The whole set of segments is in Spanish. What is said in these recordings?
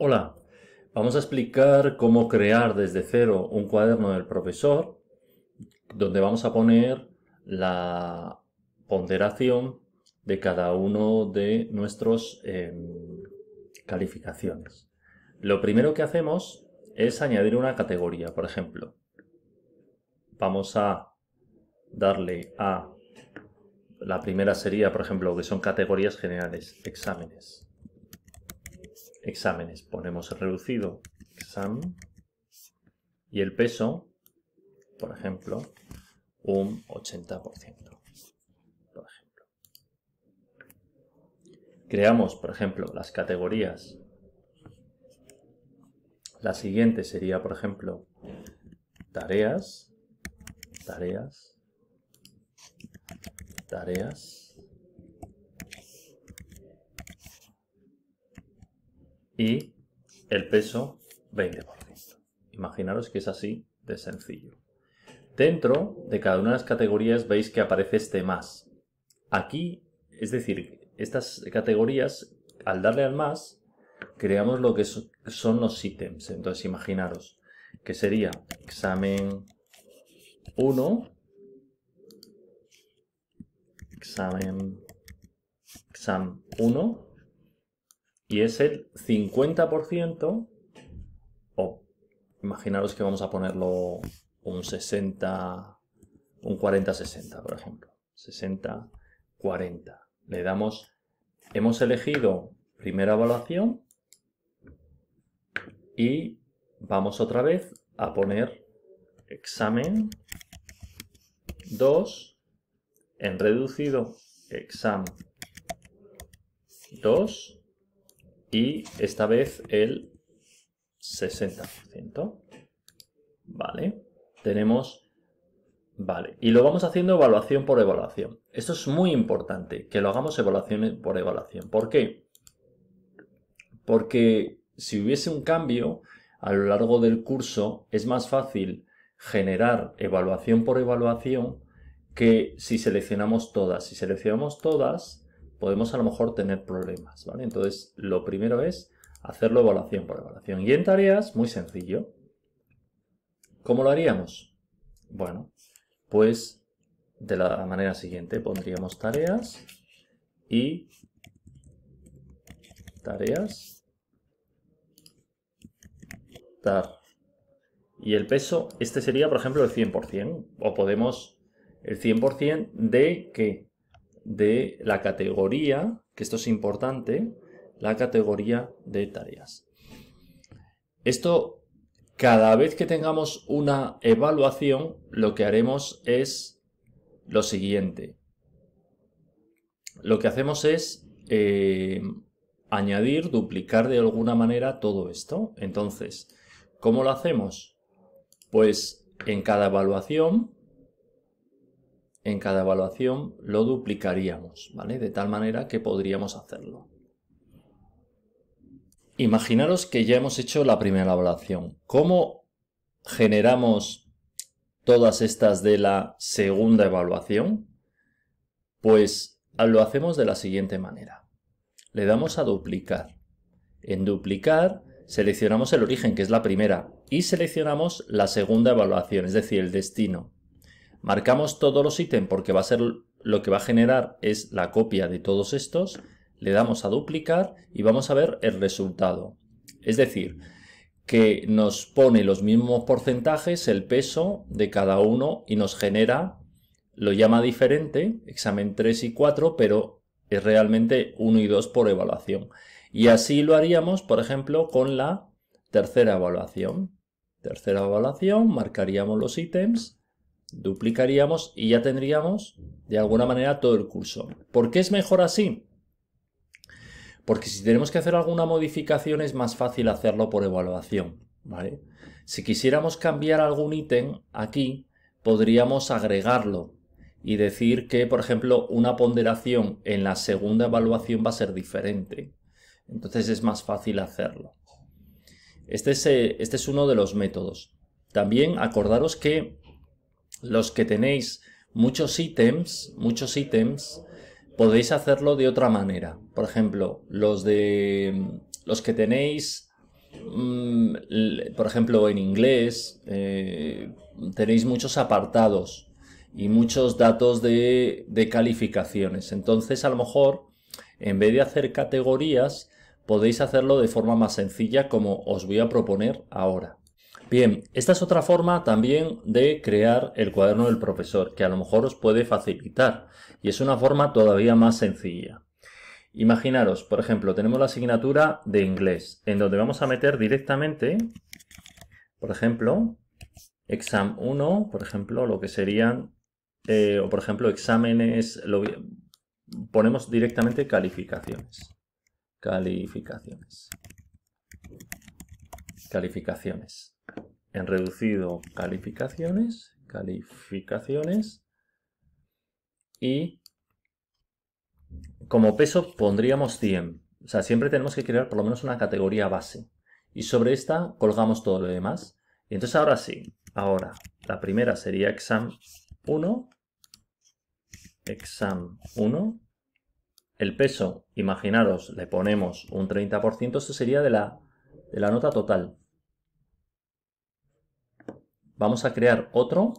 Hola, vamos a explicar cómo crear desde cero un cuaderno del profesor donde vamos a poner la ponderación de cada uno de nuestros em, calificaciones. Lo primero que hacemos es añadir una categoría, por ejemplo. Vamos a darle a... La primera sería, por ejemplo, que son categorías generales, exámenes exámenes. Ponemos reducido exam y el peso, por ejemplo, un 80%. Por ejemplo. Creamos, por ejemplo, las categorías. La siguiente sería, por ejemplo, tareas, tareas, tareas y el peso 20%. Imaginaros que es así de sencillo. Dentro de cada una de las categorías veis que aparece este más. Aquí, es decir, estas categorías, al darle al más, creamos lo que son los ítems. Entonces, imaginaros que sería examen 1, examen, exam 1, y es el 50% o imaginaros que vamos a ponerlo un 60, un 40-60, por ejemplo. 60-40. Le damos, hemos elegido primera evaluación y vamos otra vez a poner examen 2 en reducido examen 2 y esta vez el 60%. Vale, tenemos... Vale, y lo vamos haciendo evaluación por evaluación. Esto es muy importante, que lo hagamos evaluación por evaluación. ¿Por qué? Porque si hubiese un cambio a lo largo del curso, es más fácil generar evaluación por evaluación que si seleccionamos todas. Si seleccionamos todas, podemos a lo mejor tener problemas, ¿vale? Entonces, lo primero es hacerlo evaluación por evaluación. Y en tareas, muy sencillo. ¿Cómo lo haríamos? Bueno, pues de la manera siguiente pondríamos tareas y tareas Y el peso, este sería por ejemplo el 100%, o podemos el 100% de que de la categoría, que esto es importante, la categoría de tareas. Esto, cada vez que tengamos una evaluación, lo que haremos es lo siguiente. Lo que hacemos es eh, añadir, duplicar de alguna manera todo esto. Entonces, ¿cómo lo hacemos? Pues en cada evaluación en cada evaluación lo duplicaríamos, ¿vale? De tal manera que podríamos hacerlo. Imaginaros que ya hemos hecho la primera evaluación. ¿Cómo generamos todas estas de la segunda evaluación? Pues lo hacemos de la siguiente manera. Le damos a duplicar. En duplicar seleccionamos el origen, que es la primera, y seleccionamos la segunda evaluación, es decir, el destino. Marcamos todos los ítems porque va a ser lo que va a generar es la copia de todos estos. Le damos a duplicar y vamos a ver el resultado. Es decir, que nos pone los mismos porcentajes, el peso de cada uno y nos genera, lo llama diferente, examen 3 y 4, pero es realmente 1 y 2 por evaluación. Y así lo haríamos, por ejemplo, con la tercera evaluación. Tercera evaluación, marcaríamos los ítems duplicaríamos y ya tendríamos de alguna manera todo el curso. ¿Por qué es mejor así? Porque si tenemos que hacer alguna modificación es más fácil hacerlo por evaluación. Si quisiéramos cambiar algún ítem aquí, podríamos agregarlo y decir que, por ejemplo, una ponderación en la segunda evaluación va a ser diferente. Entonces es más fácil hacerlo. este es eh, este uno de los métodos. También acordaros que los que tenéis muchos ítems, muchos ítems, podéis hacerlo de otra manera. Por ejemplo, los de los que tenéis, mm, por ejemplo, en inglés, eh, tenéis muchos apartados y muchos datos de, de calificaciones. Entonces, a lo mejor, en vez de hacer categorías, podéis hacerlo de forma más sencilla como os voy a proponer ahora. Bien, esta es otra forma también de crear el cuaderno del profesor, que a lo mejor os puede facilitar, y es una forma todavía más sencilla. Imaginaros, por ejemplo, tenemos la asignatura de inglés, en donde vamos a meter directamente, por ejemplo, exam 1, por ejemplo, lo que serían, eh, o por ejemplo, exámenes, ponemos directamente calificaciones. Calificaciones. Calificaciones en reducido calificaciones, calificaciones y como peso pondríamos 100. O sea, siempre tenemos que crear por lo menos una categoría base. Y sobre esta colgamos todo lo demás. Y entonces ahora sí, ahora la primera sería exam 1, exam 1. El peso, imaginaros, le ponemos un 30%, esto sería de la, de la nota total vamos a crear otro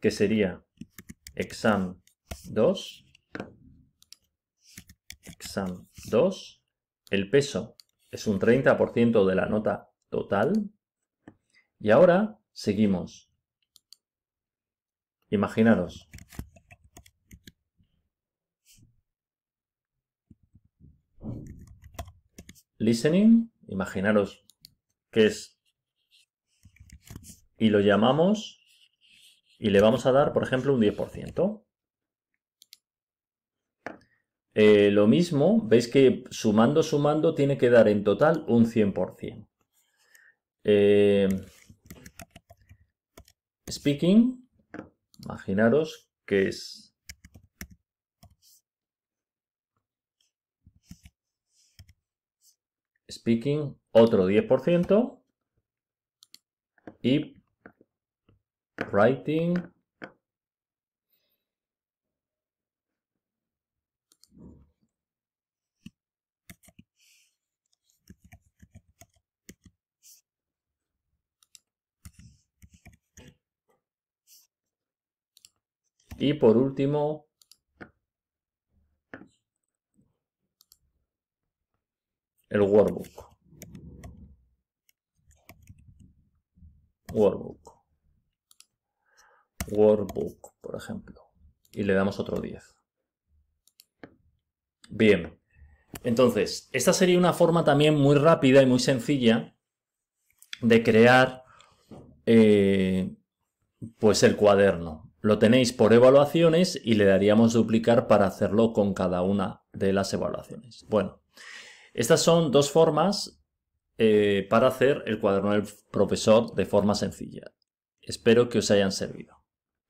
que sería exam 2 exam 2 el peso es un 30% de la nota total y ahora seguimos imaginaros listening imaginaros que es y lo llamamos y le vamos a dar, por ejemplo, un 10%. Eh, lo mismo, veis que sumando, sumando, tiene que dar en total un 100%. Eh, speaking, imaginaros que es... Speaking, otro 10%. Y writing Y por último, el workbook. Workbook workbook, por ejemplo, y le damos otro 10. Bien, entonces, esta sería una forma también muy rápida y muy sencilla de crear eh, pues el cuaderno. Lo tenéis por evaluaciones y le daríamos duplicar para hacerlo con cada una de las evaluaciones. Bueno, estas son dos formas eh, para hacer el cuaderno del profesor de forma sencilla. Espero que os hayan servido.